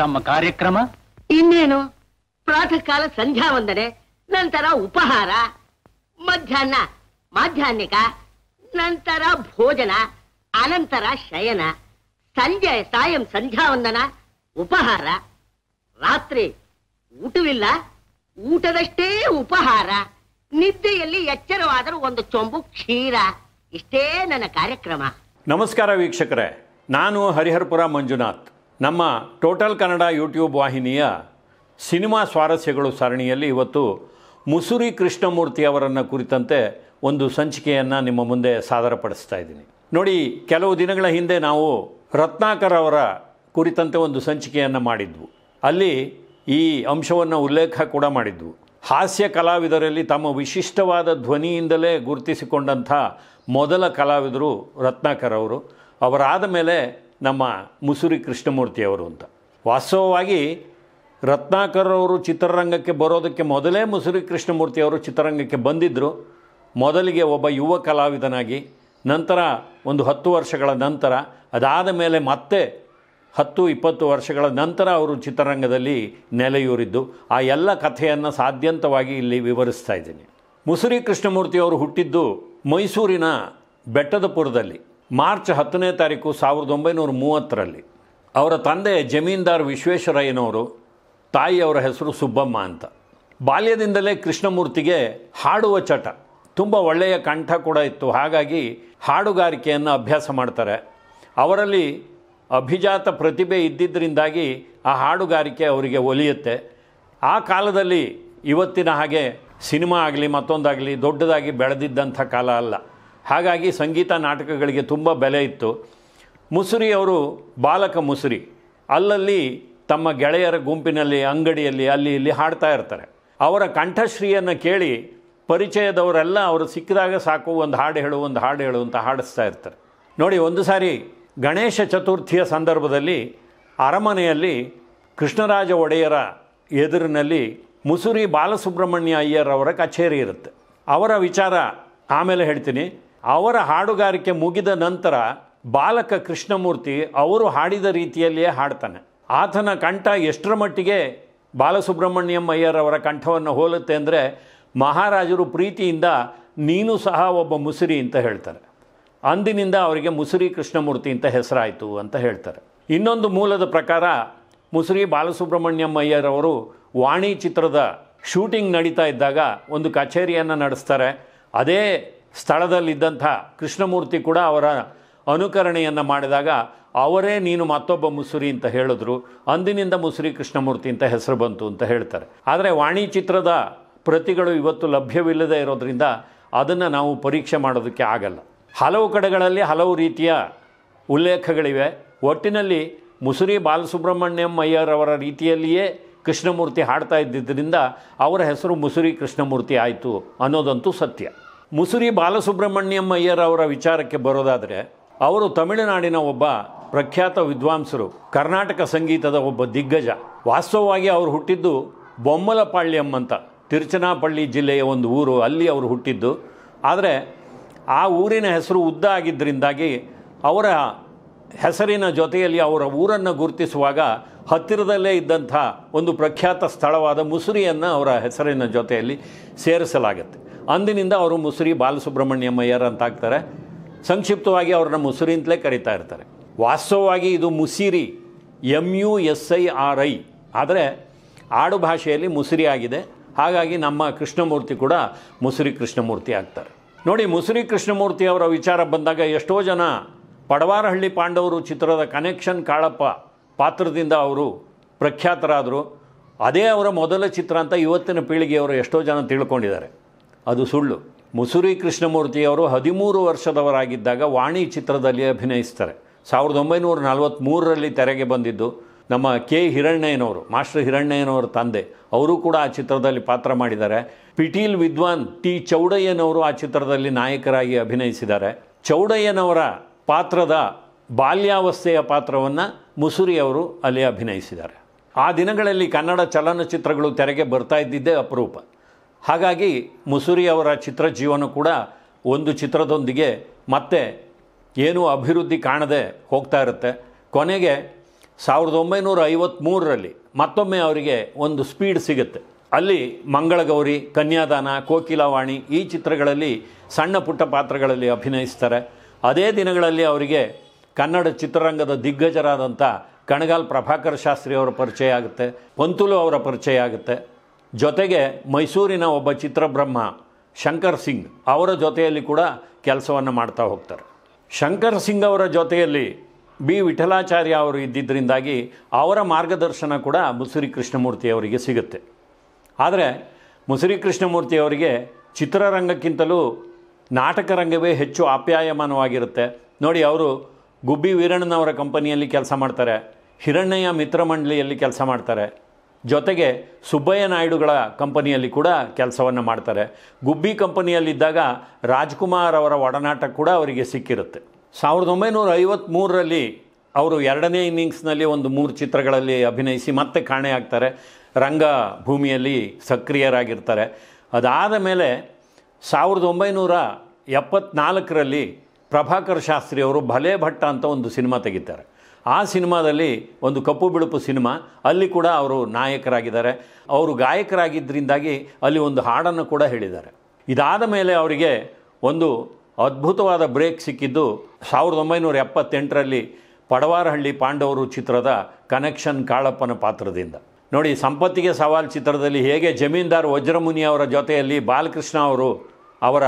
ತಮ್ಮ ಕಾರ್ಯಕ್ರಮ ಇನ್ನೇನು ಪ್ರಾತಃ ಕಾಲ ಸಂಧ್ಯಾ ವಂದನೆ ನಂತರ ಉಪಹಾರ ಮಧ್ಯಾಹ್ನ ಮಾಧ್ಯಾಹ್ನಿಕ ನಂತರ ಭೋಜನ ಅನಂತರ ಶಯನ ಸಂಜೆ ಸಾಯಂ ಸಂಧ್ಯಾ ವಂದನ ಉಪಹಾರ ರಾತ್ರಿ ಊಟವಿಲ್ಲ ಊಟದಷ್ಟೇ ಉಪಹಾರ ನಿದ್ದೆಯಲ್ಲಿ ಎಚ್ಚರವಾದರೂ ಒಂದು ಚೊಂಬು ಕ್ಷೀರ ಇಷ್ಟೇ ನನ್ನ ಕಾರ್ಯಕ್ರಮ ನಮಸ್ಕಾರ ವೀಕ್ಷಕರೇ ನಾನು ಹರಿಹರಪುರ ಮಂಜುನಾಥ್ ನಮ್ಮ ಟೋಟಲ್ ಕನ್ನಡ ಯೂಟ್ಯೂಬ್ ವಾಹಿನಿಯ ಸಿನಿಮಾ ಸ್ವಾರಸ್ಯಗಳು ಸರಣಿಯಲ್ಲಿ ಇವತ್ತು ಮುಸುರಿ ಕೃಷ್ಣಮೂರ್ತಿ ಅವರನ್ನು ಕುರಿತಂತೆ ಒಂದು ಸಂಚಿಕೆಯನ್ನು ನಿಮ್ಮ ಮುಂದೆ ಸಾದರಪಡಿಸ್ತಾ ಇದ್ದೀನಿ ನೋಡಿ ಕೆಲವು ದಿನಗಳ ಹಿಂದೆ ನಾವು ರತ್ನಾಕರ್ ಅವರ ಕುರಿತಂತೆ ಒಂದು ಸಂಚಿಕೆಯನ್ನು ಮಾಡಿದ್ವು ಅಲ್ಲಿ ಈ ಅಂಶವನ್ನು ಉಲ್ಲೇಖ ಕೂಡ ಮಾಡಿದ್ವು ಹಾಸ್ಯ ಕಲಾವಿದರಲ್ಲಿ ತಮ್ಮ ವಿಶಿಷ್ಟವಾದ ಧ್ವನಿಯಿಂದಲೇ ಗುರುತಿಸಿಕೊಂಡಂಥ ಮೊದಲ ಕಲಾವಿದರು ರತ್ನಾಕರ್ ಅವರು ಅವರಾದ ಮೇಲೆ ನಮ್ಮ ಮುಸುರಿ ಕೃಷ್ಣಮೂರ್ತಿಯವರು ಅಂತ ವಾಸ್ತವವಾಗಿ ರತ್ನಾಕರ್ ಅವರು ಚಿತ್ರರಂಗಕ್ಕೆ ಬರೋದಕ್ಕೆ ಮೊದಲೇ ಮುಸುರಿ ಕೃಷ್ಣಮೂರ್ತಿಯವರು ಚಿತ್ರರಂಗಕ್ಕೆ ಬಂದಿದ್ದರು ಮೊದಲಿಗೆ ಒಬ್ಬ ಯುವ ಕಲಾವಿದನಾಗಿ ನಂತರ ಒಂದು ಹತ್ತು ವರ್ಷಗಳ ನಂತರ ಅದಾದ ಮೇಲೆ ಮತ್ತೆ ಹತ್ತು ಇಪ್ಪತ್ತು ವರ್ಷಗಳ ನಂತರ ಅವರು ಚಿತ್ರರಂಗದಲ್ಲಿ ನೆಲೆಯೂರಿದ್ದು ಆ ಎಲ್ಲ ಕಥೆಯನ್ನು ಸಾಧ್ಯಂತವಾಗಿ ಇಲ್ಲಿ ವಿವರಿಸ್ತಾ ಇದ್ದೀನಿ ಮುಸುರಿ ಕೃಷ್ಣಮೂರ್ತಿಯವರು ಹುಟ್ಟಿದ್ದು ಮೈಸೂರಿನ ಬೆಟ್ಟದಪುರದಲ್ಲಿ ಮಾರ್ಚ್ ಹತ್ತನೇ ತಾರೀಕು ಸಾವಿರದ ಒಂಬೈನೂರ ಮೂವತ್ತರಲ್ಲಿ ಅವರ ತಂದೆ ಜಮೀನ್ದಾರ್ ವಿಶ್ವೇಶ್ವರಯ್ಯನವರು ತಾಯಿಯವರ ಹೆಸರು ಸುಬ್ಬಮ್ಮ ಅಂತ ಬಾಲ್ಯದಿಂದಲೇ ಕೃಷ್ಣಮೂರ್ತಿಗೆ ಹಾಡುವ ಚಟ ತುಂಬ ಒಳ್ಳೆಯ ಕಂಠ ಕೂಡ ಇತ್ತು ಹಾಗಾಗಿ ಹಾಡುಗಾರಿಕೆಯನ್ನು ಅಭ್ಯಾಸ ಮಾಡ್ತಾರೆ ಅವರಲ್ಲಿ ಅಭಿಜಾತ ಪ್ರತಿಭೆ ಇದ್ದಿದ್ದರಿಂದಾಗಿ ಆ ಹಾಡುಗಾರಿಕೆ ಅವರಿಗೆ ಒಲಿಯುತ್ತೆ ಆ ಕಾಲದಲ್ಲಿ ಇವತ್ತಿನ ಹಾಗೆ ಸಿನಿಮಾ ಆಗಲಿ ಮತ್ತೊಂದಾಗಲಿ ದೊಡ್ಡದಾಗಿ ಬೆಳೆದಿದ್ದಂಥ ಕಾಲ ಅಲ್ಲ ಹಾಗಾಗಿ ಸಂಗೀತ ನಾಟಕಗಳಿಗೆ ತುಂಬ ಬೆಲೆ ಇತ್ತು ಮುಸುರಿಯವರು ಅವರು ಬಾಲಕ ಮುಸುರಿ ಅಲ್ಲಲ್ಲಿ ತಮ್ಮ ಗೆಳೆಯರ ಗುಂಪಿನಲ್ಲಿ ಅಂಗಡಿಯಲ್ಲಿ ಅಲ್ಲಿ ಇಲ್ಲಿ ಹಾಡ್ತಾ ಇರ್ತಾರೆ ಅವರ ಕಂಠಶ್ರೀಯನ್ನು ಕೇಳಿ ಪರಿಚಯದವರೆಲ್ಲ ಅವರು ಸಿಕ್ಕಿದಾಗ ಸಾಕು ಒಂದು ಹಾಡು ಹೇಳು ಒಂದು ಹಾಡು ಹೇಳು ಅಂತ ಹಾಡಿಸ್ತಾ ಇರ್ತಾರೆ ನೋಡಿ ಒಂದು ಸಾರಿ ಗಣೇಶ ಚತುರ್ಥಿಯ ಸಂದರ್ಭದಲ್ಲಿ ಅರಮನೆಯಲ್ಲಿ ಕೃಷ್ಣರಾಜ ಒಡೆಯರ ಎದುರಿನಲ್ಲಿ ಮುಸುರಿ ಬಾಲಸುಬ್ರಹ್ಮಣ್ಯ ಅಯ್ಯರವರ ಕಚೇರಿ ಇರುತ್ತೆ ಅವರ ವಿಚಾರ ಆಮೇಲೆ ಹೇಳ್ತೀನಿ ಅವರ ಹಾಡುಗಾರಿಕೆ ಮುಗಿದ ನಂತರ ಬಾಲಕ ಕೃಷ್ಣಮೂರ್ತಿ ಅವರು ಹಾಡಿದ ರೀತಿಯಲ್ಲಿಯೇ ಹಾಡ್ತಾನೆ ಆತನ ಕಂಠ ಎಷ್ಟರ ಮಟ್ಟಿಗೆ ಬಾಲಸುಬ್ರಹ್ಮಣ್ಯಂ ಅಯ್ಯರವರ ಕಂಠವನ್ನು ಹೋಲುತ್ತೆ ಅಂದರೆ ಮಹಾರಾಜರು ಪ್ರೀತಿಯಿಂದ ನೀನು ಸಹ ಒಬ್ಬ ಮುಸುರಿ ಅಂತ ಹೇಳ್ತಾರೆ ಅಂದಿನಿಂದ ಅವರಿಗೆ ಮುಸುರಿ ಕೃಷ್ಣಮೂರ್ತಿ ಅಂತ ಹೆಸರಾಯಿತು ಅಂತ ಹೇಳ್ತಾರೆ ಇನ್ನೊಂದು ಮೂಲದ ಪ್ರಕಾರ ಮುಸುರಿ ಬಾಲಸುಬ್ರಹ್ಮಣ್ಯಂ ಅಯ್ಯರವರು ವಾಣಿ ಚಿತ್ರದ ಶೂಟಿಂಗ್ ನಡೀತಾ ಇದ್ದಾಗ ಒಂದು ಕಚೇರಿಯನ್ನು ನಡೆಸ್ತಾರೆ ಅದೇ ಸ್ಥಳದಲ್ಲಿದ್ದಂಥ ಕೃಷ್ಣಮೂರ್ತಿ ಕೂಡ ಅವರ ಅನುಕರಣೆಯನ್ನು ಮಾಡಿದಾಗ ಅವರೇ ನೀನು ಮತ್ತೊಬ್ಬ ಮುಸುರಿ ಅಂತ ಹೇಳಿದ್ರು ಅಂದಿನಿಂದ ಮುಸುರಿ ಕೃಷ್ಣಮೂರ್ತಿ ಅಂತ ಹೆಸರು ಬಂತು ಅಂತ ಹೇಳ್ತಾರೆ ಆದರೆ ವಾಣಿ ಚಿತ್ರದ ಪ್ರತಿಗಳು ಇವತ್ತು ಲಭ್ಯವಿಲ್ಲದೆ ಇರೋದರಿಂದ ಅದನ್ನು ನಾವು ಪರೀಕ್ಷೆ ಮಾಡೋದಕ್ಕೆ ಆಗಲ್ಲ ಹಲವು ಕಡೆಗಳಲ್ಲಿ ಹಲವು ರೀತಿಯ ಉಲ್ಲೇಖಗಳಿವೆ ಒಟ್ಟಿನಲ್ಲಿ ಮುಸುರಿ ಬಾಲಸುಬ್ರಹ್ಮಣ್ಯಂ ಅಯ್ಯರವರ ರೀತಿಯಲ್ಲಿಯೇ ಕೃಷ್ಣಮೂರ್ತಿ ಹಾಡ್ತಾ ಇದ್ದಿದ್ದರಿಂದ ಅವರ ಹೆಸರು ಮುಸುರಿ ಕೃಷ್ಣಮೂರ್ತಿ ಆಯಿತು ಅನ್ನೋದಂತೂ ಸತ್ಯ ಮುಸುರಿ ಬಾಲಸುಬ್ರಹ್ಮಣ್ಯಂ ಅಯ್ಯರ್ ಅವರ ವಿಚಾರಕ್ಕೆ ಬರೋದಾದರೆ ಅವರು ತಮಿಳುನಾಡಿನ ಒಬ್ಬ ಪ್ರಖ್ಯಾತ ವಿದ್ವಾಂಸರು ಕರ್ನಾಟಕ ಸಂಗೀತದ ಒಬ್ಬ ದಿಗ್ಗಜ ವಾಸ್ತವವಾಗಿ ಅವರು ಹುಟ್ಟಿದ್ದು ಬೊಮ್ಮಲಪಾಳ್ಯಂ ಅಂತ ತಿರುಚನಾಪಳ್ಳಿ ಜಿಲ್ಲೆಯ ಒಂದು ಊರು ಅಲ್ಲಿ ಅವರು ಹುಟ್ಟಿದ್ದು ಆದರೆ ಆ ಊರಿನ ಹೆಸರು ಉದ್ದ ಆಗಿದ್ದರಿಂದಾಗಿ ಅವರ ಹೆಸರಿನ ಜೊತೆಯಲ್ಲಿ ಅವರ ಊರನ್ನು ಗುರುತಿಸುವಾಗ ಹತ್ತಿರದಲ್ಲೇ ಇದ್ದಂಥ ಒಂದು ಪ್ರಖ್ಯಾತ ಸ್ಥಳವಾದ ಮುಸುರಿಯನ್ನು ಅವರ ಹೆಸರಿನ ಜೊತೆಯಲ್ಲಿ ಸೇರಿಸಲಾಗುತ್ತೆ ಅಂದಿನಿಂದ ಅವರು ಮುಸುರಿ ಬಾಲಸುಬ್ರಹ್ಮಣ್ಯಮಯ್ಯರ್ ಆಗ್ತಾರೆ ಸಂಕ್ಷಿಪ್ತವಾಗಿ ಅವ್ರನ್ನ ಮುಸುರಿ ಅಂತಲೇ ಕರೀತಾ ಇರ್ತಾರೆ ವಾಸ್ತವವಾಗಿ ಇದು Musiri M U S I R I ಆದರೆ ಆಡು ಭಾಷೆಯಲ್ಲಿ ಮುಸುರಿ ಆಗಿದೆ ಹಾಗಾಗಿ ನಮ್ಮ ಕೃಷ್ಣಮೂರ್ತಿ ಕೂಡ ಮುಸುರಿ ಕೃಷ್ಣಮೂರ್ತಿ ಆಗ್ತಾರೆ ನೋಡಿ ಮುಸುರಿ ಕೃಷ್ಣಮೂರ್ತಿ ಅವರ ವಿಚಾರ ಬಂದಾಗ ಎಷ್ಟೋ ಜನ ಪಡವಾರಹಳ್ಳಿ ಪಾಂಡವರು ಚಿತ್ರದ ಕನೆಕ್ಷನ್ ಕಾಳಪ್ಪ ಪಾತ್ರದಿಂದ ಅವರು ಪ್ರಖ್ಯಾತರಾದರು ಅದೇ ಅವರ ಮೊದಲ ಚಿತ್ರ ಅಂತ ಇವತ್ತಿನ ಪೀಳಿಗೆಯವರು ಎಷ್ಟೋ ಜನ ತಿಳ್ಕೊಂಡಿದ್ದಾರೆ ಅದು ಸುಳ್ಳು ಮುಸುರಿ ಕೃಷ್ಣಮೂರ್ತಿಯವರು ಹದಿಮೂರು ವರ್ಷದವರಾಗಿದ್ದಾಗ ವಾಣಿ ಚಿತ್ರದಲ್ಲಿ ಅಭಿನಯಿಸ್ತಾರೆ ಸಾವಿರದ ಒಂಬೈನೂರ ನಲವತ್ತ್ಮೂರರಲ್ಲಿ ತೆರೆಗೆ ಬಂದಿದ್ದು ನಮ್ಮ ಕೆ ಹಿರಣ್ಣಯ್ಯನವರು ಮಾಸ್ಟರ್ ಹಿರಣ್ಣಯ್ಯನವರ ತಂದೆ ಅವರು ಕೂಡ ಆ ಚಿತ್ರದಲ್ಲಿ ಪಾತ್ರ ಮಾಡಿದ್ದಾರೆ ಪಿಟೀಲ್ ವಿದ್ವಾನ್ ಟಿ ಚೌಡಯ್ಯನವರು ಆ ಚಿತ್ರದಲ್ಲಿ ನಾಯಕರಾಗಿ ಅಭಿನಯಿಸಿದ್ದಾರೆ ಚೌಡಯ್ಯನವರ ಪಾತ್ರದ ಬಾಲ್ಯಾವಸ್ಥೆಯ ಪಾತ್ರವನ್ನು ಮುಸುರಿಯವರು ಅಲ್ಲಿ ಅಭಿನಯಿಸಿದ್ದಾರೆ ಆ ದಿನಗಳಲ್ಲಿ ಕನ್ನಡ ಚಲನಚಿತ್ರಗಳು ತೆರೆಗೆ ಬರ್ತಾ ಇದ್ದಿದ್ದೇ ಅಪರೂಪ ಹಾಗಾಗಿ ಮುಸುರಿಯವರ ಚಿತ್ರ ಜೀವನ ಕೂಡ ಒಂದು ಚಿತ್ರದೊಂದಿಗೆ ಮತ್ತೆ ಏನೂ ಅಭಿವೃದ್ಧಿ ಕಾಣದೆ ಹೋಗ್ತಾ ಇರುತ್ತೆ ಕೊನೆಗೆ ಸಾವಿರದ ಒಂಬೈನೂರ ಐವತ್ತ್ಮೂರರಲ್ಲಿ ಮತ್ತೊಮ್ಮೆ ಅವರಿಗೆ ಒಂದು ಸ್ಪೀಡ್ ಸಿಗುತ್ತೆ ಅಲ್ಲಿ ಮಂಗಳಗೌರಿ ಕನ್ಯಾದಾನ ಕೋಕಿಲವಾಣಿ ಈ ಚಿತ್ರಗಳಲ್ಲಿ ಸಣ್ಣ ಪುಟ್ಟ ಪಾತ್ರಗಳಲ್ಲಿ ಅಭಿನಯಿಸ್ತಾರೆ ಅದೇ ದಿನಗಳಲ್ಲಿ ಅವರಿಗೆ ಕನ್ನಡ ಚಿತ್ರರಂಗದ ದಿಗ್ಗಜರಾದಂಥ ಕಣಗಾಲ್ ಪ್ರಭಾಕರ್ ಶಾಸ್ತ್ರಿ ಅವರ ಪರಿಚಯ ಆಗುತ್ತೆ ಪಂತುಲು ಅವರ ಪರಿಚಯ ಆಗುತ್ತೆ ಜೊತೆಗೆ ಮೈಸೂರಿನ ಒಬ್ಬ ಚಿತ್ರಬ್ರಹ್ಮ ಶಂಕರ್ ಸಿಂಗ್ ಅವರ ಜೊತೆಯಲ್ಲಿ ಕೂಡ ಕೆಲಸವನ್ನು ಮಾಡ್ತಾ ಹೋಗ್ತಾರೆ ಶಂಕರ್ ಸಿಂಗ್ ಅವರ ಜೊತೆಯಲ್ಲಿ ಬಿ ವಿಠಲಾಚಾರ್ಯ ಅವರು ಇದ್ದಿದ್ದರಿಂದಾಗಿ ಅವರ ಮಾರ್ಗದರ್ಶನ ಕೂಡ ಮುಸುರಿ ಕೃಷ್ಣಮೂರ್ತಿ ಅವರಿಗೆ ಸಿಗುತ್ತೆ ಆದರೆ ಮುಸುರಿ ಕೃಷ್ಣಮೂರ್ತಿ ಅವರಿಗೆ ಚಿತ್ರರಂಗಕ್ಕಿಂತಲೂ ನಾಟಕ ರಂಗವೇ ಹೆಚ್ಚು ಆಪ್ಯಾಯಮಾನವಾಗಿರುತ್ತೆ ನೋಡಿ ಅವರು ಗುಬ್ಬಿ ವೀರಣ್ಣನವರ ಕಂಪನಿಯಲ್ಲಿ ಕೆಲಸ ಮಾಡ್ತಾರೆ ಹಿರಣ್ಣಯ್ಯ ಮಿತ್ರಮಂಡಳಿಯಲ್ಲಿ ಕೆಲಸ ಮಾಡ್ತಾರೆ ಜೊತೆಗೆ ಸುಬ್ಬಯ್ಯ ನಾಯ್ಡುಗಳ ಕಂಪನಿಯಲ್ಲಿ ಕೂಡ ಕೆಲಸವನ್ನು ಮಾಡ್ತಾರೆ ಗುಬ್ಬಿ ಕಂಪನಿಯಲ್ಲಿದ್ದಾಗ ರಾಜ್ಕುಮಾರ್ ಅವರ ಒಡನಾಟ ಕೂಡ ಅವರಿಗೆ ಸಿಕ್ಕಿರುತ್ತೆ ಸಾವಿರದ ಒಂಬೈನೂರ ಐವತ್ತ್ಮೂರರಲ್ಲಿ ಅವರು ಎರಡನೇ ಇನ್ನಿಂಗ್ಸ್ನಲ್ಲಿ ಒಂದು ಮೂರು ಚಿತ್ರಗಳಲ್ಲಿ ಅಭಿನಯಿಸಿ ಮತ್ತೆ ಕಾಣೆ ಆಗ್ತಾರೆ ರಂಗಭೂಮಿಯಲ್ಲಿ ಸಕ್ರಿಯರಾಗಿರ್ತಾರೆ ಅದಾದ ಮೇಲೆ ಸಾವಿರದ ಒಂಬೈನೂರ ಎಪ್ಪತ್ನಾಲ್ಕರಲ್ಲಿ ಪ್ರಭಾಕರ್ ಅವರು ಭಲೇ ಭಟ್ಟ ಅಂತ ಒಂದು ಸಿನಿಮಾ ತೆಗಿತಾರೆ ಆ ಸಿನಿಮಾದಲ್ಲಿ ಒಂದು ಕಪ್ಪು ಬಿಳುಪು ಸಿನಿಮಾ ಅಲ್ಲಿ ಕೂಡ ಅವರು ನಾಯಕರಾಗಿದ್ದಾರೆ ಅವರು ಗಾಯಕರಾಗಿದ್ದರಿಂದಾಗಿ ಅಲ್ಲಿ ಒಂದು ಹಾಡನ್ನು ಕೂಡ ಹೇಳಿದ್ದಾರೆ ಇದಾದ ಮೇಲೆ ಅವರಿಗೆ ಒಂದು ಅದ್ಭುತವಾದ ಬ್ರೇಕ್ ಸಿಕ್ಕಿದ್ದು ಸಾವಿರದ ಒಂಬೈನೂರ ಎಪ್ಪತ್ತೆಂಟರಲ್ಲಿ ಪಡವಾರಹಳ್ಳಿ ಪಾಂಡವರು ಚಿತ್ರದ ಕನೆಕ್ಷನ್ ಕಾಳಪ್ಪನ ಪಾತ್ರದಿಂದ ನೋಡಿ ಸಂಪತ್ತಿಗೆ ಸವಾಲ್ ಚಿತ್ರದಲ್ಲಿ ಹೇಗೆ ಜಮೀನ್ದಾರ್ ವಜ್ರಮುನಿ ಅವರ ಜೊತೆಯಲ್ಲಿ ಬಾಲಕೃಷ್ಣ ಅವರು ಅವರ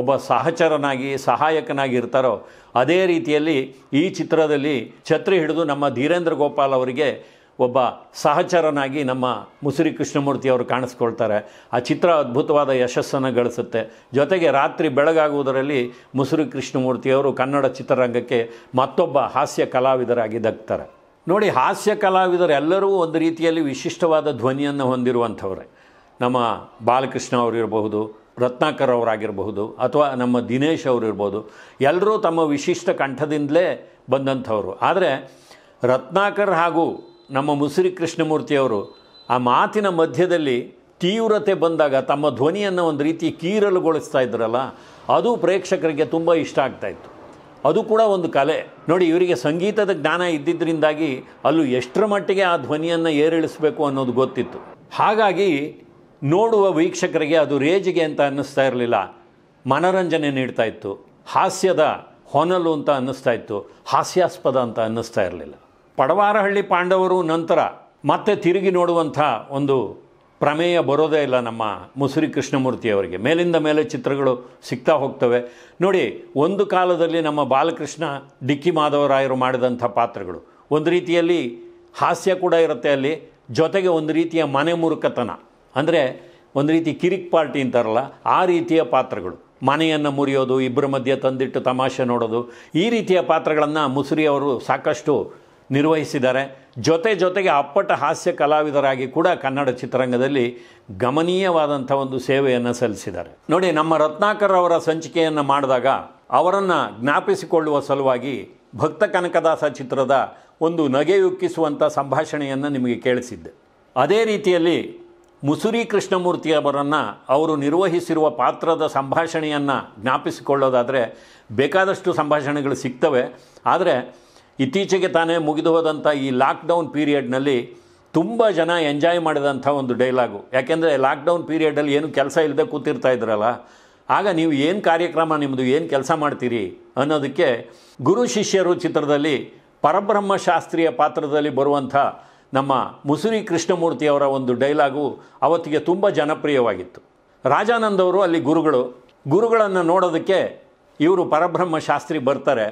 ಒಬ್ಬ ಸಹಚರನಾಗಿ ಸಹಾಯಕನಾಗಿ ಇರ್ತಾರೋ ಅದೇ ರೀತಿಯಲ್ಲಿ ಈ ಚಿತ್ರದಲ್ಲಿ ಛತ್ರಿ ಹಿಡಿದು ನಮ್ಮ ಧೀರೇಂದ್ರ ಗೋಪಾಲ್ ಅವರಿಗೆ ಒಬ್ಬ ಸಹಚರನಾಗಿ ನಮ್ಮ ಮುಸುರಿ ಕೃಷ್ಣಮೂರ್ತಿ ಅವರು ಕಾಣಿಸ್ಕೊಳ್ತಾರೆ ಆ ಚಿತ್ರ ಅದ್ಭುತವಾದ ಯಶಸ್ಸನ್ನು ಗಳಿಸುತ್ತೆ ಜೊತೆಗೆ ರಾತ್ರಿ ಬೆಳಗಾಗುವುದರಲ್ಲಿ ಮುಸುರಿ ಕೃಷ್ಣಮೂರ್ತಿಯವರು ಕನ್ನಡ ಚಿತ್ರರಂಗಕ್ಕೆ ಮತ್ತೊಬ್ಬ ಹಾಸ್ಯ ಕಲಾವಿದರಾಗಿ ದಕ್ತಾರೆ ನೋಡಿ ಹಾಸ್ಯ ಕಲಾವಿದರೆಲ್ಲರೂ ಒಂದು ರೀತಿಯಲ್ಲಿ ವಿಶಿಷ್ಟವಾದ ಧ್ವನಿಯನ್ನು ಹೊಂದಿರುವಂಥವ್ರೆ ನಮ್ಮ ಬಾಲಕೃಷ್ಣ ಅವರಿರಬಹುದು ರತ್ನಾಕರ್ ಅವರಾಗಿರಬಹುದು ಅಥವಾ ನಮ್ಮ ದಿನೇಶ್ ಅವರು ಇರ್ಬೋದು ಎಲ್ಲರೂ ತಮ್ಮ ವಿಶಿಷ್ಟ ಕಂಠದಿಂದಲೇ ಬಂದಂಥವರು ಆದರೆ ರತ್ನಾಕರ್ ಹಾಗೂ ನಮ್ಮ ಮುಸುರಿ ಕೃಷ್ಣಮೂರ್ತಿಯವರು ಆ ಮಾತಿನ ಮಧ್ಯದಲ್ಲಿ ತೀವ್ರತೆ ಬಂದಾಗ ತಮ್ಮ ಧ್ವನಿಯನ್ನು ಒಂದು ರೀತಿ ಕೀರಲುಗೊಳಿಸ್ತಾ ಇದ್ರಲ್ಲ ಅದು ಪ್ರೇಕ್ಷಕರಿಗೆ ತುಂಬ ಇಷ್ಟ ಆಗ್ತಾ ಇತ್ತು ಅದು ಕೂಡ ಒಂದು ಕಲೆ ನೋಡಿ ಇವರಿಗೆ ಸಂಗೀತದ ಜ್ಞಾನ ಇದ್ದಿದ್ದರಿಂದಾಗಿ ಅಲ್ಲೂ ಎಷ್ಟರ ಮಟ್ಟಿಗೆ ಆ ಧ್ವನಿಯನ್ನು ಏರಿಳಿಸಬೇಕು ಅನ್ನೋದು ಗೊತ್ತಿತ್ತು ಹಾಗಾಗಿ ನೋಡುವ ವೀಕ್ಷಕರಿಗೆ ಅದು ರೇಜಿಗೆ ಅಂತ ಅನ್ನಿಸ್ತಾ ಇರಲಿಲ್ಲ ಮನರಂಜನೆ ನೀಡ್ತಾ ಇತ್ತು ಹಾಸ್ಯದ ಹೊನಲು ಅಂತ ಅನ್ನಿಸ್ತಾ ಇತ್ತು ಹಾಸ್ಯಾಸ್ಪದ ಅಂತ ಅನ್ನಿಸ್ತಾ ಇರಲಿಲ್ಲ ಪಡವಾರಹಳ್ಳಿ ಪಾಂಡವರು ನಂತರ ಮತ್ತೆ ತಿರುಗಿ ನೋಡುವಂಥ ಒಂದು ಪ್ರಮೇಯ ಬರೋದೇ ಇಲ್ಲ ನಮ್ಮ ಮುಸುರಿ ಕೃಷ್ಣಮೂರ್ತಿಯವರಿಗೆ ಮೇಲಿಂದ ಮೇಲೆ ಚಿತ್ರಗಳು ಸಿಗ್ತಾ ಹೋಗ್ತವೆ ನೋಡಿ ಒಂದು ಕಾಲದಲ್ಲಿ ನಮ್ಮ ಬಾಲಕೃಷ್ಣ ಡಿಕ್ಕಿ ಮಾಧವರಾಯರು ಮಾಡಿದಂಥ ಪಾತ್ರಗಳು ಒಂದು ರೀತಿಯಲ್ಲಿ ಹಾಸ್ಯ ಕೂಡ ಇರುತ್ತೆ ಅಲ್ಲಿ ಜೊತೆಗೆ ಒಂದು ರೀತಿಯ ಮನೆ ಮುರುಕತನ ಅಂದರೆ ಒಂದು ರೀತಿ ಕಿರಿಕ್ ಪಾರ್ಟಿ ಅಂತಾರಲ್ಲ ಆ ರೀತಿಯ ಪಾತ್ರಗಳು ಮನೆಯನ್ನು ಮುರಿಯೋದು ಇಬ್ಬರ ಮಧ್ಯೆ ತಂದಿಟ್ಟು ತಮಾಷೆ ನೋಡೋದು ಈ ರೀತಿಯ ಪಾತ್ರಗಳನ್ನು ಮುಸುರಿ ಅವರು ಸಾಕಷ್ಟು ನಿರ್ವಹಿಸಿದ್ದಾರೆ ಜೊತೆ ಜೊತೆಗೆ ಅಪ್ಪಟ ಹಾಸ್ಯ ಕಲಾವಿದರಾಗಿ ಕೂಡ ಕನ್ನಡ ಚಿತ್ರರಂಗದಲ್ಲಿ ಗಮನೀಯವಾದಂಥ ಒಂದು ಸೇವೆಯನ್ನು ಸಲ್ಲಿಸಿದ್ದಾರೆ ನೋಡಿ ನಮ್ಮ ರತ್ನಾಕರ್ ಅವರ ಸಂಚಿಕೆಯನ್ನು ಮಾಡಿದಾಗ ಅವರನ್ನು ಜ್ಞಾಪಿಸಿಕೊಳ್ಳುವ ಸಲುವಾಗಿ ಭಕ್ತ ಕನಕದಾಸ ಚಿತ್ರದ ಒಂದು ನಗೆಯುಕ್ಕಿಸುವಂಥ ಸಂಭಾಷಣೆಯನ್ನು ನಿಮಗೆ ಕೇಳಿಸಿದ್ದೆ ಅದೇ ರೀತಿಯಲ್ಲಿ ಮುಸುರಿ ಅವರನ್ನು ಅವರು ನಿರ್ವಹಿಸಿರುವ ಪಾತ್ರದ ಸಂಭಾಷಣೆಯನ್ನು ಜ್ಞಾಪಿಸಿಕೊಳ್ಳೋದಾದರೆ ಬೇಕಾದಷ್ಟು ಸಂಭಾಷಣೆಗಳು ಸಿಗ್ತವೆ ಆದರೆ ಇತ್ತೀಚೆಗೆ ತಾನೇ ಮುಗಿದು ಹೋದಂಥ ಈ ಲಾಕ್ಡೌನ್ ಪೀರಿಯಡ್ನಲ್ಲಿ ತುಂಬ ಜನ ಎಂಜಾಯ್ ಮಾಡಿದಂಥ ಒಂದು ಡೈಲಾಗು ಯಾಕೆಂದರೆ ಲಾಕ್ಡೌನ್ ಪೀರಿಯಡಲ್ಲಿ ಏನು ಕೆಲಸ ಇಲ್ಲದೆ ಕೂತಿರ್ತಾ ಇದ್ರಲ್ಲ ಆಗ ನೀವು ಏನು ಕಾರ್ಯಕ್ರಮ ನಿಮ್ಮದು ಏನು ಕೆಲಸ ಮಾಡ್ತೀರಿ ಅನ್ನೋದಕ್ಕೆ ಗುರು ಶಿಷ್ಯರು ಚಿತ್ರದಲ್ಲಿ ಪರಬ್ರಹ್ಮ ಶಾಸ್ತ್ರೀಯ ಪಾತ್ರದಲ್ಲಿ ಬರುವಂಥ ನಮ್ಮ ಮುಸುರಿ ಕೃಷ್ಣಮೂರ್ತಿಯವರ ಒಂದು ಡೈಲಾಗು ಅವತ್ತಿಗೆ ತುಂಬ ಜನಪ್ರಿಯವಾಗಿತ್ತು ರಾಜಾನಂದ್ ಅವರು ಅಲ್ಲಿ ಗುರುಗಳು ಗುರುಗಳನ್ನು ನೋಡೋದಕ್ಕೆ ಇವರು ಪರಬ್ರಹ್ಮ ಶಾಸ್ತ್ರಿ ಬರ್ತಾರೆ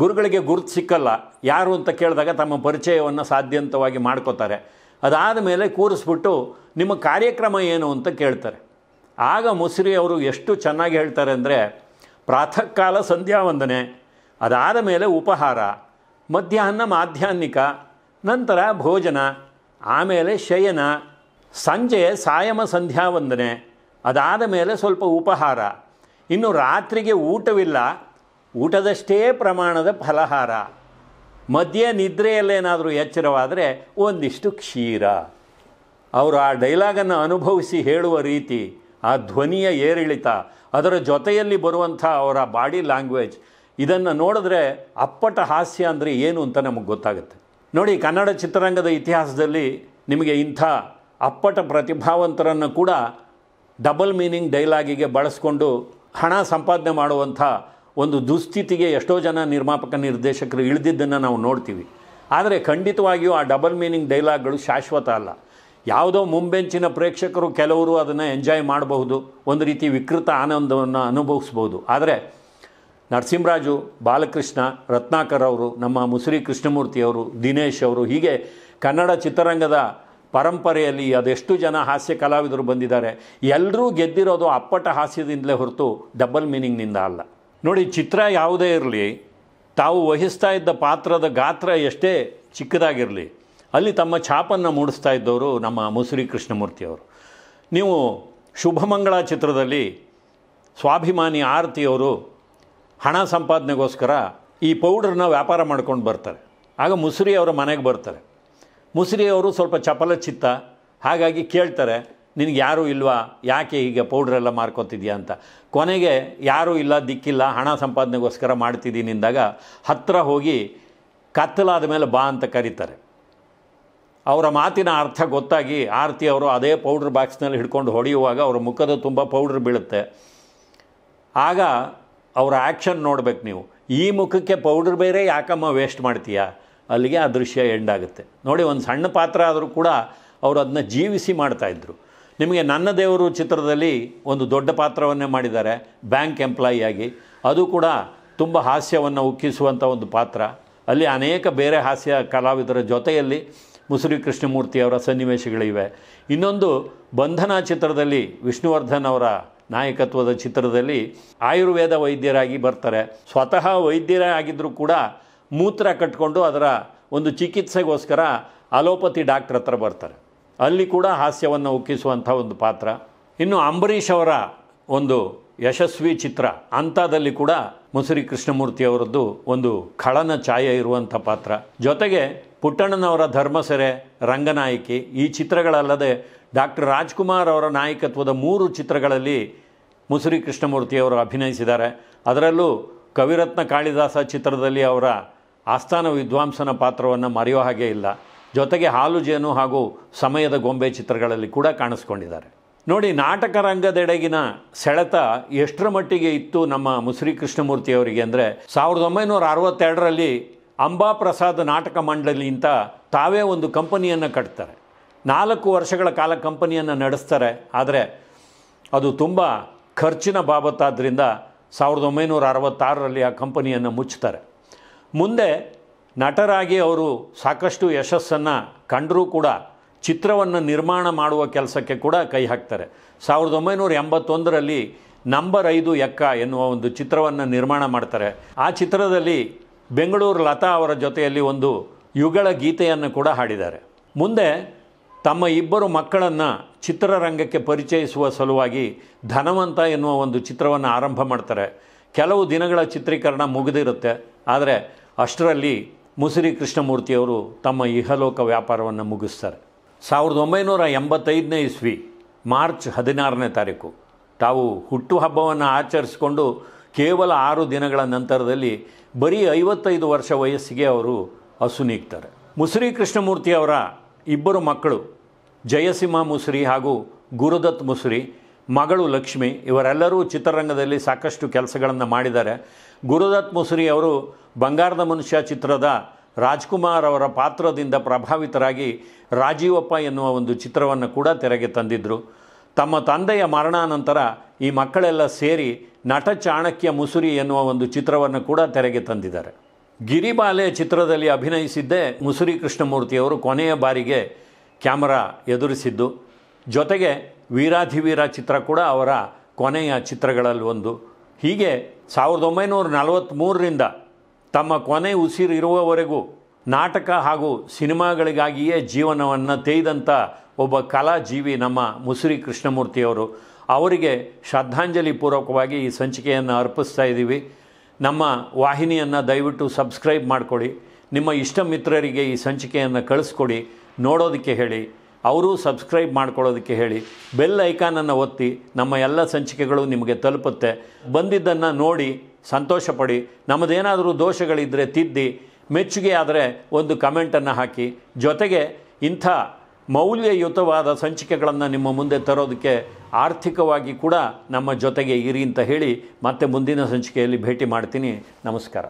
ಗುರುಗಳಿಗೆ ಗುರುತು ಸಿಕ್ಕಲ್ಲ ಯಾರು ಅಂತ ಕೇಳಿದಾಗ ತಮ್ಮ ಪರಿಚಯವನ್ನು ಸಾಧ್ಯಂತವಾಗಿ ಮಾಡ್ಕೋತಾರೆ ಅದಾದ ಮೇಲೆ ಕೂರಿಸ್ಬಿಟ್ಟು ನಿಮ್ಮ ಕಾರ್ಯಕ್ರಮ ಏನು ಅಂತ ಕೇಳ್ತಾರೆ ಆಗ ಮುಸುರಿ ಅವರು ಎಷ್ಟು ಚೆನ್ನಾಗಿ ಹೇಳ್ತಾರೆ ಅಂದರೆ ಪ್ರಾತಃಕಾಲ ಕಾಲ ಸಂಧ್ಯಾವಂದನೆ ಅದಾದ ಮೇಲೆ ಉಪಹಾರ ಮಧ್ಯಾಹ್ನ ಮಾಧ್ಯಾಹ್ನಿಕ ನಂತರ ಭೋಜನ ಆಮೇಲೆ ಶಯನ ಸಂಜೆ ಸಾಯಮ ಸಂಧ್ಯಾ ವಂದನೆ ಅದಾದ ಮೇಲೆ ಸ್ವಲ್ಪ ಉಪಹಾರ ಇನ್ನು ರಾತ್ರಿಗೆ ಊಟವಿಲ್ಲ ಊಟದಷ್ಟೇ ಪ್ರಮಾಣದ ಫಲಹಾರ ಮಧ್ಯ ನಿದ್ರೆಯಲ್ಲೇನಾದರೂ ಎಚ್ಚರವಾದರೆ ಒಂದಿಷ್ಟು ಕ್ಷೀರ ಅವರು ಆ ಡೈಲಾಗನ್ನು ಅನುಭವಿಸಿ ಹೇಳುವ ರೀತಿ ಆ ಧ್ವನಿಯ ಏರಿಳಿತ ಅದರ ಜೊತೆಯಲ್ಲಿ ಬರುವಂಥ ಅವರ ಬಾಡಿ ಲ್ಯಾಂಗ್ವೇಜ್ ಇದನ್ನು ನೋಡಿದ್ರೆ ಅಪ್ಪಟ ಹಾಸ್ಯ ಅಂದರೆ ಏನು ಅಂತ ನಮಗೆ ಗೊತ್ತಾಗುತ್ತೆ ನೋಡಿ ಕನ್ನಡ ಚಿತ್ರರಂಗದ ಇತಿಹಾಸದಲ್ಲಿ ನಿಮಗೆ ಇಂಥ ಅಪ್ಪಟ ಪ್ರತಿಭಾವಂತರನ್ನು ಕೂಡ ಡಬಲ್ ಮೀನಿಂಗ್ ಡೈಲಾಗಿಗೆ ಬಳಸ್ಕೊಂಡು ಹಣ ಸಂಪಾದನೆ ಮಾಡುವಂಥ ಒಂದು ದುಸ್ಥಿತಿಗೆ ಎಷ್ಟೋ ಜನ ನಿರ್ಮಾಪಕ ನಿರ್ದೇಶಕರು ಇಳಿದಿದ್ದನ್ನು ನಾವು ನೋಡ್ತೀವಿ ಆದರೆ ಖಂಡಿತವಾಗಿಯೂ ಆ ಡಬಲ್ ಮೀನಿಂಗ್ ಡೈಲಾಗ್ಗಳು ಶಾಶ್ವತ ಅಲ್ಲ ಯಾವುದೋ ಮುಂಬೆಂಚಿನ ಪ್ರೇಕ್ಷಕರು ಕೆಲವರು ಅದನ್ನು ಎಂಜಾಯ್ ಮಾಡಬಹುದು ಒಂದು ರೀತಿ ವಿಕೃತ ಆನಂದವನ್ನು ಅನುಭವಿಸ್ಬೋದು ಆದರೆ ನರಸಿಂಹರಾಜು ಬಾಲಕೃಷ್ಣ ರತ್ನಾಕರ್ ಅವರು ನಮ್ಮ ಮುಸುರಿ ಕೃಷ್ಣಮೂರ್ತಿಯವರು ದಿನೇಶ್ ಅವರು ಹೀಗೆ ಕನ್ನಡ ಚಿತ್ರರಂಗದ ಪರಂಪರೆಯಲ್ಲಿ ಅದೆಷ್ಟು ಜನ ಹಾಸ್ಯ ಕಲಾವಿದರು ಬಂದಿದ್ದಾರೆ ಎಲ್ಲರೂ ಗೆದ್ದಿರೋದು ಅಪ್ಪಟ ಹಾಸ್ಯದಿಂದಲೇ ಹೊರತು ಡಬಲ್ ಮೀನಿಂಗ್ನಿಂದ ಅಲ್ಲ ನೋಡಿ ಚಿತ್ರ ಯಾವುದೇ ಇರಲಿ ತಾವು ವಹಿಸ್ತಾ ಇದ್ದ ಪಾತ್ರದ ಗಾತ್ರ ಎಷ್ಟೇ ಚಿಕ್ಕದಾಗಿರಲಿ ಅಲ್ಲಿ ತಮ್ಮ ಛಾಪನ್ನು ಮೂಡಿಸ್ತಾ ಇದ್ದವರು ನಮ್ಮ ಮುಸುರಿ ಕೃಷ್ಣಮೂರ್ತಿಯವರು ನೀವು ಶುಭಮಂಗಳ ಚಿತ್ರದಲ್ಲಿ ಸ್ವಾಭಿಮಾನಿ ಆರತಿಯವರು ಹಣ ಸಂಪಾದನೆಗೋಸ್ಕರ ಈ ಪೌಡ್ರನ್ನ ವ್ಯಾಪಾರ ಮಾಡ್ಕೊಂಡು ಬರ್ತಾರೆ ಆಗ ಮುಸುರಿ ಅವರ ಮನೆಗೆ ಬರ್ತಾರೆ ಮುಸುರಿ ಅವರು ಸ್ವಲ್ಪ ಚಪಲ ಚಿತ್ತ ಹಾಗಾಗಿ ಕೇಳ್ತಾರೆ ನಿನಗೆ ಯಾರೂ ಇಲ್ವಾ ಯಾಕೆ ಈಗ ಪೌಡ್ರೆಲ್ಲ ಮಾರ್ಕೊತಿದ್ಯಾ ಅಂತ ಕೊನೆಗೆ ಯಾರೂ ಇಲ್ಲ ದಿಕ್ಕಿಲ್ಲ ಹಣ ಸಂಪಾದನೆಗೋಸ್ಕರ ಮಾಡ್ತಿದ್ದೀನಿ ಅಂದಾಗ ಹತ್ತಿರ ಹೋಗಿ ಕತ್ತಲಾದ ಮೇಲೆ ಬಾ ಅಂತ ಕರೀತಾರೆ ಅವರ ಮಾತಿನ ಅರ್ಥ ಗೊತ್ತಾಗಿ ಆರತಿ ಅವರು ಅದೇ ಪೌಡ್ರ್ ಬಾಕ್ಸ್ನಲ್ಲಿ ಹಿಡ್ಕೊಂಡು ಹೊಡೆಯುವಾಗ ಅವರ ಮುಖದ ತುಂಬ ಪೌಡ್ರ್ ಬೀಳುತ್ತೆ ಆಗ ಅವರ ಆ್ಯಕ್ಷನ್ ನೋಡ್ಬೇಕು ನೀವು ಈ ಮುಖಕ್ಕೆ ಪೌಡ್ರ್ ಬೇರೆ ಯಾಕಮ್ಮ ವೇಸ್ಟ್ ಮಾಡ್ತೀಯಾ ಅಲ್ಲಿಗೆ ಆ ದೃಶ್ಯ ಎಂಡ್ ಆಗುತ್ತೆ ನೋಡಿ ಒಂದು ಸಣ್ಣ ಪಾತ್ರ ಆದರೂ ಕೂಡ ಅವರು ಅದನ್ನ ಜೀವಿಸಿ ಮಾಡ್ತಾಯಿದ್ರು ನಿಮಗೆ ನನ್ನ ದೇವರು ಚಿತ್ರದಲ್ಲಿ ಒಂದು ದೊಡ್ಡ ಪಾತ್ರವನ್ನೇ ಮಾಡಿದ್ದಾರೆ ಬ್ಯಾಂಕ್ ಎಂಪ್ಲಾಯಿಯಾಗಿ ಅದು ಕೂಡ ತುಂಬ ಹಾಸ್ಯವನ್ನು ಉಕ್ಕಿಸುವಂಥ ಒಂದು ಪಾತ್ರ ಅಲ್ಲಿ ಅನೇಕ ಬೇರೆ ಹಾಸ್ಯ ಕಲಾವಿದರ ಜೊತೆಯಲ್ಲಿ ಮುಸುರಿ ಕೃಷ್ಣಮೂರ್ತಿಯವರ ಅವರ ಸನ್ನಿವೇಶಗಳಿವೆ ಇನ್ನೊಂದು ಬಂಧನ ಚಿತ್ರದಲ್ಲಿ ವಿಷ್ಣುವರ್ಧನ್ ಅವರ ನಾಯಕತ್ವದ ಚಿತ್ರದಲ್ಲಿ ಆಯುರ್ವೇದ ವೈದ್ಯರಾಗಿ ಬರ್ತಾರೆ ಸ್ವತಃ ವೈದ್ಯರೇ ಆಗಿದ್ದರೂ ಕೂಡ ಮೂತ್ರ ಕಟ್ಕೊಂಡು ಅದರ ಒಂದು ಚಿಕಿತ್ಸೆಗೋಸ್ಕರ ಅಲೋಪತಿ ಡಾಕ್ಟ್ರ್ ಹತ್ರ ಬರ್ತಾರೆ ಅಲ್ಲಿ ಕೂಡ ಹಾಸ್ಯವನ್ನು ಉಕ್ಕಿಸುವಂಥ ಒಂದು ಪಾತ್ರ ಇನ್ನು ಅಂಬರೀಷ್ ಅವರ ಒಂದು ಯಶಸ್ವಿ ಚಿತ್ರ ಅಂಥದಲ್ಲಿ ಕೂಡ ಮುಸುರಿ ಕೃಷ್ಣಮೂರ್ತಿ ಅವರದ್ದು ಒಂದು ಖಳನ ಛಾಯೆ ಇರುವಂಥ ಪಾತ್ರ ಜೊತೆಗೆ ಪುಟ್ಟಣ್ಣನವರ ಧರ್ಮಸೆರೆ ರಂಗನಾಯಕಿ ಈ ಚಿತ್ರಗಳಲ್ಲದೆ ಡಾಕ್ಟರ್ ರಾಜ್ಕುಮಾರ್ ಅವರ ನಾಯಕತ್ವದ ಮೂರು ಚಿತ್ರಗಳಲ್ಲಿ ಮುಸುರಿ ಕೃಷ್ಣಮೂರ್ತಿಯವರು ಅಭಿನಯಿಸಿದ್ದಾರೆ ಅದರಲ್ಲೂ ಕವಿರತ್ನ ಕಾಳಿದಾಸ ಚಿತ್ರದಲ್ಲಿ ಅವರ ಆಸ್ಥಾನ ವಿದ್ವಾಂಸನ ಪಾತ್ರವನ್ನು ಮರೆಯೋ ಹಾಗೆ ಇಲ್ಲ ಜೊತೆಗೆ ಹಾಲು ಜೇನು ಹಾಗೂ ಸಮಯದ ಗೊಂಬೆ ಚಿತ್ರಗಳಲ್ಲಿ ಕೂಡ ಕಾಣಿಸ್ಕೊಂಡಿದ್ದಾರೆ ನೋಡಿ ನಾಟಕ ರಂಗದೆಡೆಗಿನ ಸೆಳೆತ ಎಷ್ಟರ ಮಟ್ಟಿಗೆ ಇತ್ತು ನಮ್ಮ ಮುಸುರಿ ಕೃಷ್ಣಮೂರ್ತಿಯವರಿಗೆ ಅಂದರೆ ಸಾವಿರದ ಒಂಬೈನೂರ ಅರವತ್ತೆರಡರಲ್ಲಿ ಅಂಬಾ ಪ್ರಸಾದ್ ನಾಟಕ ಮಂಡಳಿಯಿಂದ ಅಂತ ತಾವೇ ಒಂದು ಕಂಪನಿಯನ್ನು ಕಟ್ತಾರೆ ನಾಲ್ಕು ವರ್ಷಗಳ ಕಾಲ ಕಂಪನಿಯನ್ನು ನಡೆಸ್ತಾರೆ ಆದರೆ ಅದು ತುಂಬ ಖರ್ಚಿನ ಬಾಬತ್ತಾದ್ದರಿಂದ ಸಾವಿರದ ಒಂಬೈನೂರ ಅರವತ್ತಾರರಲ್ಲಿ ಆ ಕಂಪನಿಯನ್ನು ಮುಚ್ಚುತ್ತಾರೆ ಮುಂದೆ ನಟರಾಗಿ ಅವರು ಸಾಕಷ್ಟು ಯಶಸ್ಸನ್ನು ಕಂಡರೂ ಕೂಡ ಚಿತ್ರವನ್ನು ನಿರ್ಮಾಣ ಮಾಡುವ ಕೆಲಸಕ್ಕೆ ಕೂಡ ಕೈ ಹಾಕ್ತಾರೆ ಸಾವಿರದ ಒಂಬೈನೂರ ಎಂಬತ್ತೊಂದರಲ್ಲಿ ನಂಬರ್ ಐದು ಎಕ್ಕ ಎನ್ನುವ ಒಂದು ಚಿತ್ರವನ್ನು ನಿರ್ಮಾಣ ಮಾಡ್ತಾರೆ ಆ ಚಿತ್ರದಲ್ಲಿ ಬೆಂಗಳೂರು ಲತಾ ಅವರ ಜೊತೆಯಲ್ಲಿ ಒಂದು ಯುಗಳ ಗೀತೆಯನ್ನು ಕೂಡ ಹಾಡಿದ್ದಾರೆ ಮುಂದೆ ತಮ್ಮ ಇಬ್ಬರು ಮಕ್ಕಳನ್ನು ಚಿತ್ರರಂಗಕ್ಕೆ ಪರಿಚಯಿಸುವ ಸಲುವಾಗಿ ಧನವಂತ ಎನ್ನುವ ಒಂದು ಚಿತ್ರವನ್ನು ಆರಂಭ ಮಾಡ್ತಾರೆ ಕೆಲವು ದಿನಗಳ ಚಿತ್ರೀಕರಣ ಮುಗಿದಿರುತ್ತೆ ಆದರೆ ಅಷ್ಟರಲ್ಲಿ ಮುಸಿರಿ ಕೃಷ್ಣಮೂರ್ತಿಯವರು ತಮ್ಮ ಇಹಲೋಕ ವ್ಯಾಪಾರವನ್ನು ಮುಗಿಸ್ತಾರೆ ಸಾವಿರದ ಒಂಬೈನೂರ ಎಂಬತ್ತೈದನೇ ಇಸ್ವಿ ಮಾರ್ಚ್ ಹದಿನಾರನೇ ತಾರೀಕು ತಾವು ಹುಟ್ಟುಹಬ್ಬವನ್ನು ಆಚರಿಸಿಕೊಂಡು ಕೇವಲ ಆರು ದಿನಗಳ ನಂತರದಲ್ಲಿ ಬರೀ ಐವತ್ತೈದು ವರ್ಷ ವಯಸ್ಸಿಗೆ ಅವರು ಅಸುನೀಗ್ತಾರೆ ಮುಸಿರಿ ಕೃಷ್ಣಮೂರ್ತಿಯವರ ಇಬ್ಬರು ಮಕ್ಕಳು ಜಯಸಿಂಹ ಮುಸ್ರಿ ಹಾಗೂ ಗುರುದತ್ ಮುಸ್ರಿ ಮಗಳು ಲಕ್ಷ್ಮಿ ಇವರೆಲ್ಲರೂ ಚಿತ್ರರಂಗದಲ್ಲಿ ಸಾಕಷ್ಟು ಕೆಲಸಗಳನ್ನು ಮಾಡಿದ್ದಾರೆ ಗುರುದತ್ ಮುಸ್ರಿ ಅವರು ಬಂಗಾರದ ಮನುಷ್ಯ ಚಿತ್ರದ ರಾಜ್ಕುಮಾರ್ ಅವರ ಪಾತ್ರದಿಂದ ಪ್ರಭಾವಿತರಾಗಿ ರಾಜೀವಪ್ಪ ಎನ್ನುವ ಒಂದು ಚಿತ್ರವನ್ನು ಕೂಡ ತೆರೆಗೆ ತಂದಿದ್ದರು ತಮ್ಮ ತಂದೆಯ ಮರಣಾನಂತರ ಈ ಮಕ್ಕಳೆಲ್ಲ ಸೇರಿ ನಟ ಚಾಣಕ್ಯ ಮುಸುರಿ ಎನ್ನುವ ಒಂದು ಚಿತ್ರವನ್ನು ಕೂಡ ತೆರೆಗೆ ತಂದಿದ್ದಾರೆ ಗಿರಿಬಾಲೆ ಚಿತ್ರದಲ್ಲಿ ಅಭಿನಯಿಸಿದ್ದೇ ಮುಸುರಿ ಕೃಷ್ಣಮೂರ್ತಿಯವರು ಕೊನೆಯ ಬಾರಿಗೆ ಕ್ಯಾಮರಾ ಎದುರಿಸಿದ್ದು ಜೊತೆಗೆ ವೀರಾಧಿವೀರ ಚಿತ್ರ ಕೂಡ ಅವರ ಕೊನೆಯ ಚಿತ್ರಗಳಲ್ಲಿ ಒಂದು ಹೀಗೆ ಸಾವಿರದ ಒಂಬೈನೂರ ನಲವತ್ತ್ಮೂರರಿಂದ ತಮ್ಮ ಕೊನೆ ಉಸಿರಿರುವವರೆಗೂ ನಾಟಕ ಹಾಗೂ ಸಿನಿಮಾಗಳಿಗಾಗಿಯೇ ಜೀವನವನ್ನು ತೇಯ್ದಂಥ ಒಬ್ಬ ಕಲಾಜೀವಿ ನಮ್ಮ ಮುಸುರಿ ಕೃಷ್ಣಮೂರ್ತಿಯವರು ಅವರಿಗೆ ಶ್ರದ್ಧಾಂಜಲಿ ಪೂರ್ವಕವಾಗಿ ಈ ಸಂಚಿಕೆಯನ್ನು ಅರ್ಪಿಸ್ತಾ ಇದ್ದೀವಿ ನಮ್ಮ ವಾಹಿನಿಯನ್ನು ದಯವಿಟ್ಟು ಸಬ್ಸ್ಕ್ರೈಬ್ ಮಾಡಿಕೊಡಿ ನಿಮ್ಮ ಇಷ್ಟ ಮಿತ್ರರಿಗೆ ಈ ಸಂಚಿಕೆಯನ್ನು ಕಳಿಸ್ಕೊಡಿ ನೋಡೋದಕ್ಕೆ ಹೇಳಿ ಅವರೂ ಸಬ್ಸ್ಕ್ರೈಬ್ ಮಾಡ್ಕೊಳ್ಳೋದಕ್ಕೆ ಹೇಳಿ ಬೆಲ್ ಐಕಾನನ್ನು ಒತ್ತಿ ನಮ್ಮ ಎಲ್ಲ ಸಂಚಿಕೆಗಳು ನಿಮಗೆ ತಲುಪುತ್ತೆ ಬಂದಿದ್ದನ್ನು ನೋಡಿ ಸಂತೋಷಪಡಿ ನಮ್ಮದೇನಾದರೂ ದೋಷಗಳಿದ್ದರೆ ತಿದ್ದಿ ಮೆಚ್ಚುಗೆ ಆದರೆ ಒಂದು ಕಮೆಂಟನ್ನು ಹಾಕಿ ಜೊತೆಗೆ ಇಂಥ ಮೌಲ್ಯಯುತವಾದ ಸಂಚಿಕೆಗಳನ್ನು ನಿಮ್ಮ ಮುಂದೆ ತರೋದಕ್ಕೆ ಆರ್ಥಿಕವಾಗಿ ಕೂಡ ನಮ್ಮ ಜೊತೆಗೆ ಇರಿ ಅಂತ ಹೇಳಿ ಮತ್ತೆ ಮುಂದಿನ ಸಂಚಿಕೆಯಲ್ಲಿ ಭೇಟಿ ಮಾಡ್ತೀನಿ ನಮಸ್ಕಾರ